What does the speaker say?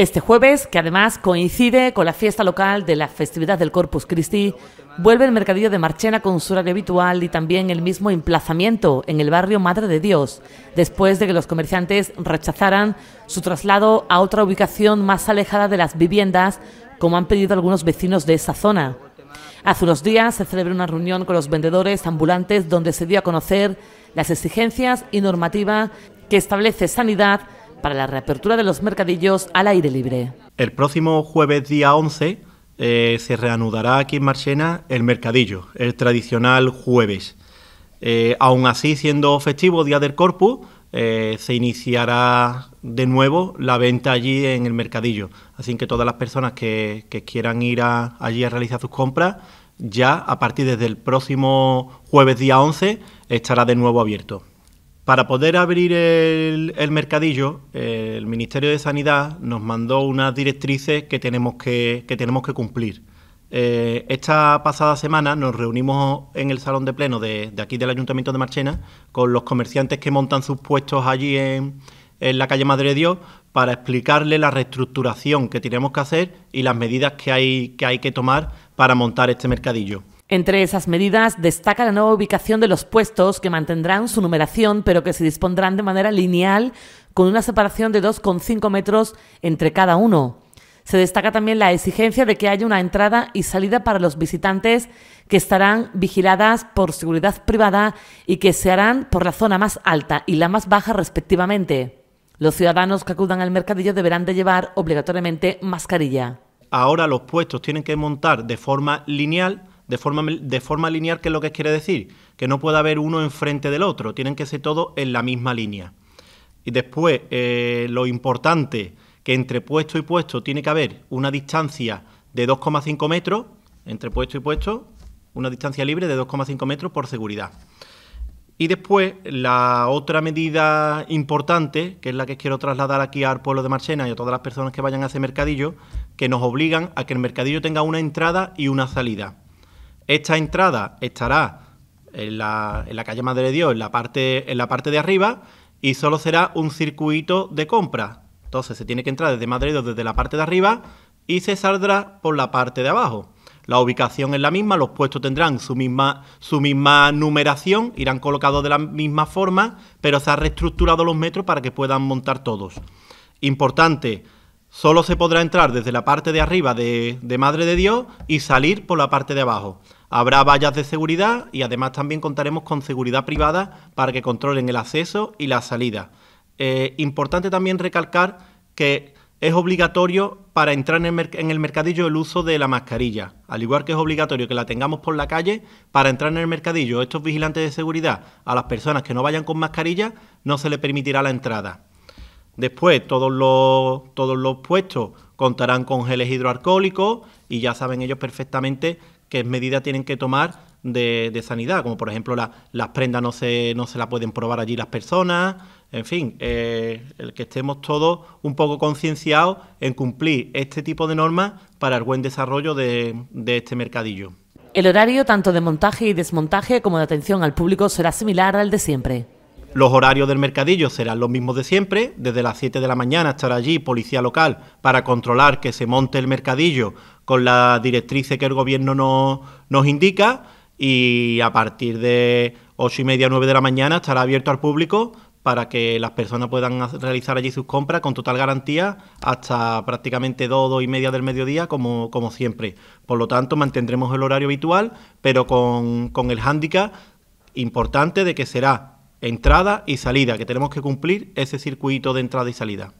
Este jueves, que además coincide con la fiesta local de la festividad del Corpus Christi, vuelve el mercadillo de Marchena con su horario habitual y también el mismo emplazamiento en el barrio Madre de Dios, después de que los comerciantes rechazaran su traslado a otra ubicación más alejada de las viviendas, como han pedido algunos vecinos de esa zona. Hace unos días se celebró una reunión con los vendedores ambulantes donde se dio a conocer las exigencias y normativa que establece sanidad para la reapertura de los mercadillos al aire libre. El próximo jueves día 11 eh, se reanudará aquí en Marchena el mercadillo, el tradicional jueves. Eh, aún así, siendo festivo Día del Corpus, eh, se iniciará de nuevo la venta allí en el mercadillo. Así que todas las personas que, quieran ir allí a realizar sus compras, ya a partir del próximo jueves día 11 estará de nuevo abierto. Para poder abrir el, mercadillo, el Ministerio de Sanidad nos mandó unas directrices que tenemos que, cumplir. Eh, esta pasada semana nos reunimos en el salón de pleno de, aquí del Ayuntamiento de Marchena con los comerciantes que montan sus puestos allí en, la calle Madre de Dios para explicarle la reestructuración que tenemos que hacer y las medidas que, hay que tomar para montar este mercadillo. Entre esas medidas destaca la nueva ubicación de los puestos que mantendrán su numeración pero que se dispondrán de manera lineal con una separación de 2,5 metros entre cada uno. Se destaca también la exigencia de que haya una entrada y salida para los visitantes que estarán vigiladas por seguridad privada y que se harán por la zona más alta y la más baja respectivamente. Los ciudadanos que acudan al mercadillo deberán de llevar obligatoriamente mascarilla. Ahora los puestos tienen que montar de forma lineal de forma, de lineal, ¿qué es lo que quiere decir? Que no puede haber uno enfrente del otro, tienen que ser todos en la misma línea. Y después, eh, lo importante, que entre puesto y puesto tiene que haber una distancia de 2,5 metros, entre puesto y puesto, una distancia libre de 2,5 metros por seguridad. Y después, la otra medida importante, que es la que quiero trasladar aquí al pueblo de Marchena y a todas las personas que vayan a ese mercadillo, que nos obligan a que el mercadillo tenga una entrada y una salida. Esta entrada estará en la, calle Madre de Dios, en la, parte, en la parte de arriba, y solo será un circuito de compra. Entonces se tiene que entrar desde Madre de Dios, desde la parte de arriba, y se saldrá por la parte de abajo. La ubicación es la misma, los puestos tendrán su misma, su misma numeración, irán colocados de la misma forma, pero se han reestructurado los metros para que puedan montar todos. Importante, solo se podrá entrar desde la parte de arriba de Madre de Dios y salir por la parte de abajo. Habrá vallas de seguridad y además también contaremos con seguridad privada para que controlen el acceso y la salida. Eh, importante también recalcar que es obligatorio para entrar en el, mercadillo el uso de la mascarilla, al igual que es obligatorio que la tengamos por la calle, para entrar en el mercadillo estos vigilantes de seguridad a las personas que no vayan con mascarilla no se le permitirá la entrada. Después, todos todos los puestos contarán con geles hidroalcohólicos y ya saben ellos perfectamente qué medidas tienen que tomar de, sanidad, como por ejemplo las prendas no se, no las pueden probar allí las personas, en fin, eh, el que estemos todos un poco concienciados en cumplir este tipo de normas para el buen desarrollo de, de este mercadillo. El horario tanto de montaje y desmontaje como de atención al público será similar al de siempre. Los horarios del mercadillo serán los mismos de siempre, desde las 7 de la mañana estará allí policía local para controlar que se monte el mercadillo con la directriz que el gobierno nos indica y a partir de 8 y media, 9 de la mañana estará abierto al público para que las personas puedan realizar allí sus compras con total garantía hasta prácticamente 2, y media del mediodía, como, como siempre. Por lo tanto, mantendremos el horario habitual, pero con, con el hándicap importante de que será entrada y salida, que tenemos que cumplir ese circuito de entrada y salida.